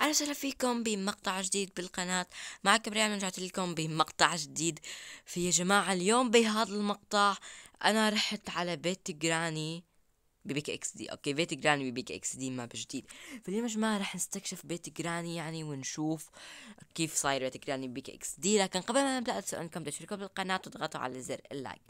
أهلا وسهلا فيكم بمقطع جديد بالقناة معكم ريان رجعت لكم بمقطع جديد في يا جماعة اليوم بهذا المقطع أنا رحت على بيت جراني ببيك اكس دي اوكي بيت جراني ببيك اكس دي ما بجديد فاليوم يا جماعه رح نستكشف بيت جراني يعني ونشوف كيف صاير بيت جراني ببيك اكس دي لكن قبل ما نبدا اسال انكم تشتركوا بالقناه وتضغطوا على زر اللايك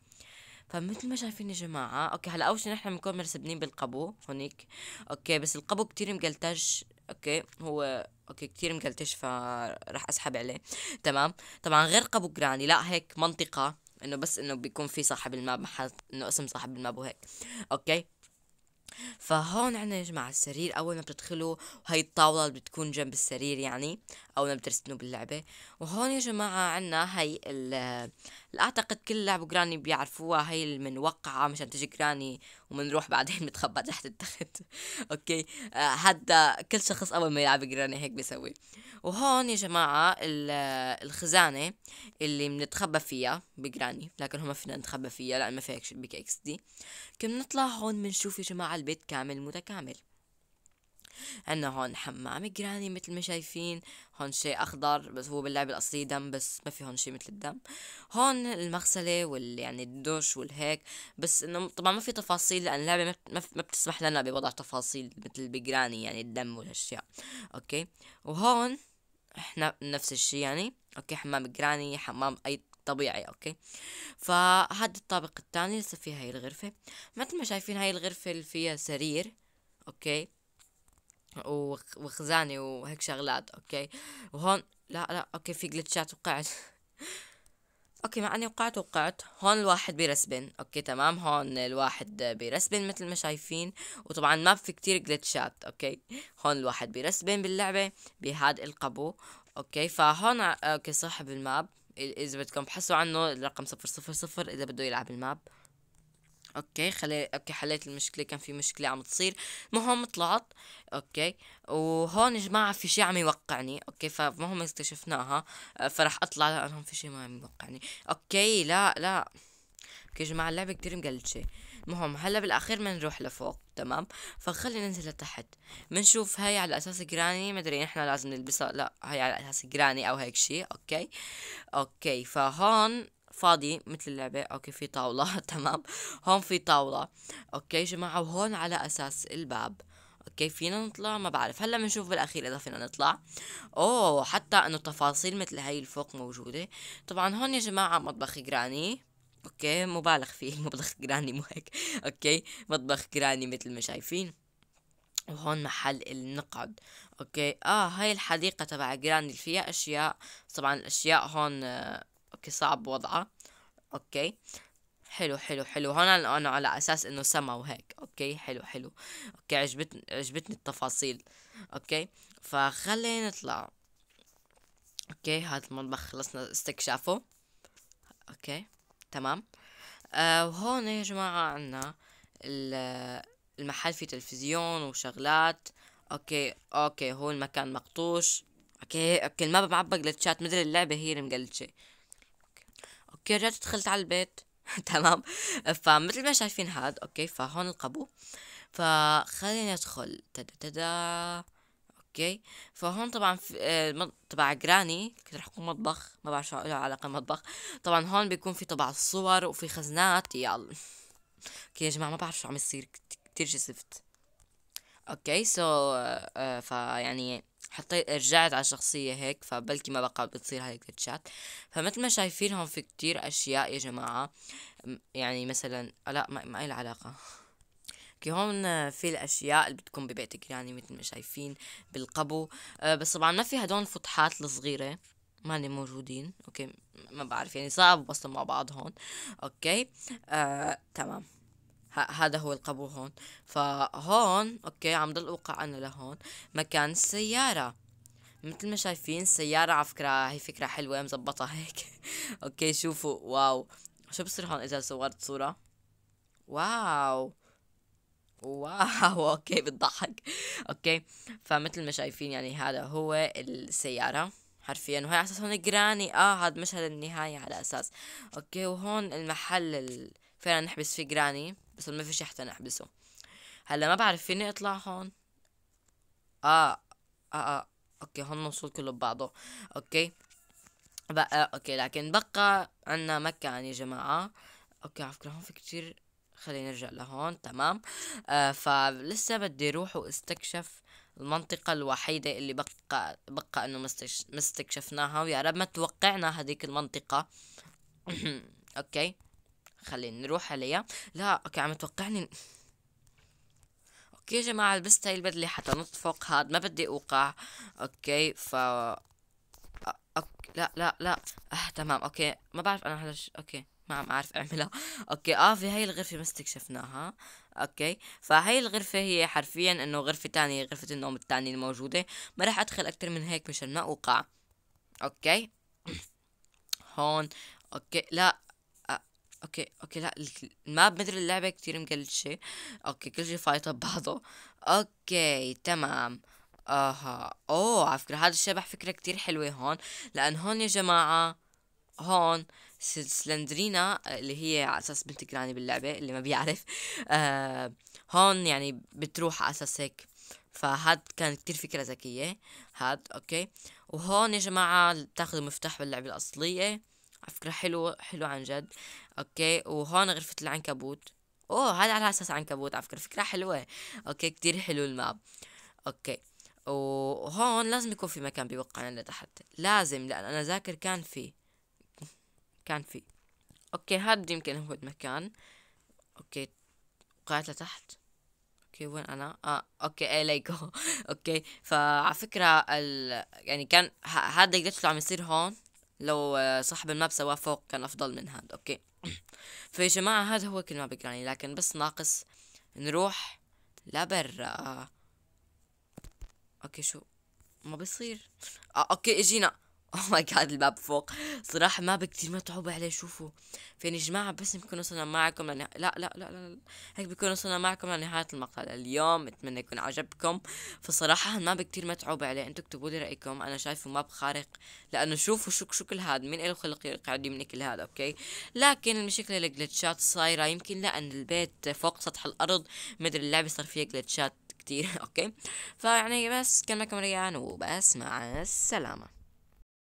فمثل ما شايفين يا جماعه اوكي هلا اول شي نحن بنكون مرسبنين بالقبو هونيك اوكي بس القبو كتير مقلتش اوكي هو اوكي كثير مكلتش فراح اسحب عليه تمام طبعا غير قبو جراني لا هيك منطقه انه بس انه بيكون في صاحب الماب محل انه اسم صاحب الماب وهيك اوكي فهون عنا يا جماعة السرير أول ما بتدخلوا وهي الطاولة اللي بتكون جنب السرير يعني أو ما بترسموا باللعبة وهون يا جماعة عنا هي أعتقد كل لعبوا جراني بيعرفوها هي المنوقعة مشان تجي جراني ومنروح بعدين بتخبى تحت التخت أوكي آه، هذا آه كل شخص أول ما يلعب جراني هيك بيسوي وهون يا جماعة الخزانة اللي بنتخبى فيها بجراني لكن هم فينا نتخبى فيها لأن ما فيها شبيك اكس دي كنا نطلع هون بنشوف يا جماعة البيت كامل متكامل عنا هون حمام جراني مثل ما شايفين هون شيء اخضر بس هو باللعبة الاصلية دم بس ما في هون شيء مثل الدم هون المغسلة وال يعني الدوش والهيك بس انه طبعا ما في تفاصيل لان اللعبة ما بتسمح لنا بوضع تفاصيل مثل بجراني يعني الدم والاشياء اوكي وهون احنا نفس الشيء يعني اوكي حمام جراني حمام اي طبيعي اوكي فهذا الطابق الثاني لسه فيه هاي الغرفة مثل ما شايفين هاي الغرفة اللي فيها سرير اوكي وخزانة وهيك شغلات اوكي وهون لا لا اوكي في جلتشات وقعت اوكي مع اني وقعت وقعت هون الواحد بيرسبن اوكي تمام هون الواحد بيرسبن مثل ما شايفين وطبعا ما في كتير جلتشات اوكي هون الواحد بيرسبن باللعبة بهاد القبو اوكي فهون اوكي صاحب الماب اذا بدكم بحسوا عنه الرقم صفر صفر صفر اذا بده يلعب الماب اوكي خلي اوكي حليت المشكله كان في مشكله عم تصير المهم طلعت اوكي وهون جماعه في شيء عم يوقعني اوكي فمهم اكتشفناها فرح اطلع لانهم في شيء ما عم يوقعني اوكي لا لا اوكي جماعه اللعبه كتير مقلشه المهم هلا بالاخير بنروح لفوق تمام فخلينا ننزل لتحت بنشوف هاي على اساس جراني مدري احنا لازم نلبسها لا هاي على اساس جراني او هيك شيء اوكي اوكي فهون فاضي مثل اللعبة اوكي في طاولة تمام هون في طاولة اوكي جماعة وهون على اساس الباب اوكي فينا نطلع ما بعرف هلا بنشوف بالاخير اذا فينا نطلع اوه حتى انه تفاصيل مثل هاي الفوق موجودة طبعا هون يا جماعة مطبخ جراني اوكي مبالغ فيه مطبخ جراني مو هيك اوكي مطبخ جراني مثل ما شايفين وهون محل النقد اوكي اه هاي الحديقه تبع جراني اللي فيها اشياء طبعا الاشياء هون آه، اوكي صعب وضعه اوكي حلو حلو حلو هون انا على اساس انه سما وهيك اوكي حلو حلو اوكي عجبتني عجبتني التفاصيل اوكي فخلينا نطلع اوكي هذا المطبخ خلصنا استكشافه اوكي تمام آه وهون يا جماعة عنا المحل فيه تلفزيون وشغلات اوكي اوكي هو المكان مقطوش اوكي اوكي الماب معبق للتشات مدري اللعبة هي اللي المقلشة اوكي رجعت دخلت على البيت تمام فمثل ما شايفين هاد اوكي فهون القبو فخليني ادخل تدا تدا اوكي فهون طبعا آه، تبع تبع جراني رح يكون مطبخ ما بعرف شو له علاقه مطبخ طبعا هون بيكون في طبع الصور وفي خزنات يلا اوكي يا جماعه ما بعرف شو عم يصير كتير جسفت اوكي سو so, uh, آه، آه، فيعني حطيت رجعت على الشخصية هيك فبلكي ما بقى بتصير هيك الكتشات فمثل ما شايفين هون في كتير أشياء يا جماعة يعني مثلا آه، لا ما, ما إلها علاقة اوكي هون في الاشياء اللي بتكون ببيتك يعني مثل ما شايفين بالقبو بس طبعا ما في هدول الفتحات الصغيره ماني موجودين اوكي ما بعرف يعني صعب وصلوا مع بعض هون اوكي آه، تمام هذا هو القبو هون فهون اوكي عم ضل اوقع انا لهون مكان السياره مثل ما شايفين السياره على فكره هي فكره حلوه مزبطه هيك اوكي شوفوا واو شو بصير هون اذا صورت صوره واو واو اوكي بتضحك اوكي فمثل ما شايفين يعني هذا هو السياره حرفيا وهي على اساس هون جراني اه هذا مشهد النهايه على اساس اوكي وهون المحل اللي فعلا نحبس فيه جراني بس ما فيش حتى نحبسه هلا ما بعرف فيني اطلع هون اه اه, آه. اوكي هون نوصل كله ببعضه اوكي بقى اوكي لكن بقى عنا مكان يعني يا جماعة اوكي على فكرة هون في كتير خلينا نرجع لهون تمام آه فلسه بدي اروح واستكشف المنطقة الوحيدة اللي بقى بقى انه مستكشفناها ويا رب ما توقعنا هذيك المنطقة اوكي خلينا نروح عليها لا اوكي عم توقعني اوكي يا جماعه لبست هاي البدله حتى نط فوق هاد ما بدي اوقع اوكي ف أوكي. لا لا لا آه تمام اوكي ما بعرف انا هذا اوكي ما عم اعرف اعملها اوكي اه في هاي الغرفه ما استكشفناها اوكي فهي الغرفه هي حرفيا انه غرفه تانية غرفه النوم التانية الموجوده ما راح ادخل اكتر من هيك مشان ما اوقع اوكي هون اوكي لا اوكي اوكي لا الماب مثل اللعبة كتير مقلشة اوكي كل شي فايطة ببعضه اوكي تمام اها اوه على فكرة هذا الشبح فكرة كتير حلوة هون لان هون يا جماعة هون سلندرينا اللي هي على اساس بنت جراني باللعبة اللي ما بيعرف آه هون يعني بتروح على اساس هيك فهاد كان كتير فكرة ذكية هاد اوكي وهون يا جماعة بتاخذوا مفتاح باللعبة الأصلية فكرة حلوة حلوة عن جد اوكي وهون غرفة العنكبوت اوه هذا على اساس عنكبوت على فكرة فكرة حلوة اوكي كتير حلو الماب اوكي وهون لازم يكون في مكان بيوقعنا لتحت لازم لان انا ذاكر كان في كان في اوكي هاد يمكن هو المكان اوكي وقعت لتحت اوكي وين انا اه اوكي ايه ليكو اوكي فعلى فكره ال... يعني كان هذا اللي اللي عم يصير هون لو آه، صاحب الماب سواه فوق كان أفضل من هذا أوكي فيا جماعة هذا هو كل ما بقراني لكن بس ناقص نروح لبرا آه، أوكي شو ما بيصير آه، أوكي إجينا اوه ماي جاد الباب فوق صراحة ما بكتير متعوبة عليه شوفوا فين يا جماعة بس بكون وصلنا معكم لنها... لا, لا لا لا لا هيك بكون وصلنا معكم لنهاية المقطع اليوم اتمنى يكون عجبكم فصراحة ما بكتير متعوبة عليه انتم اكتبوا لي رأيكم انا شايفه ما بخارق لانه شوفوا شو شو كل هذا مين له خلق يقعد يبني كل هذا اوكي لكن المشكلة الجلتشات صايرة يمكن لان البيت فوق سطح الارض مدري اللعبة صار فيها جلتشات كتير اوكي فيعني بس كان معكم ريان وبس مع السلامة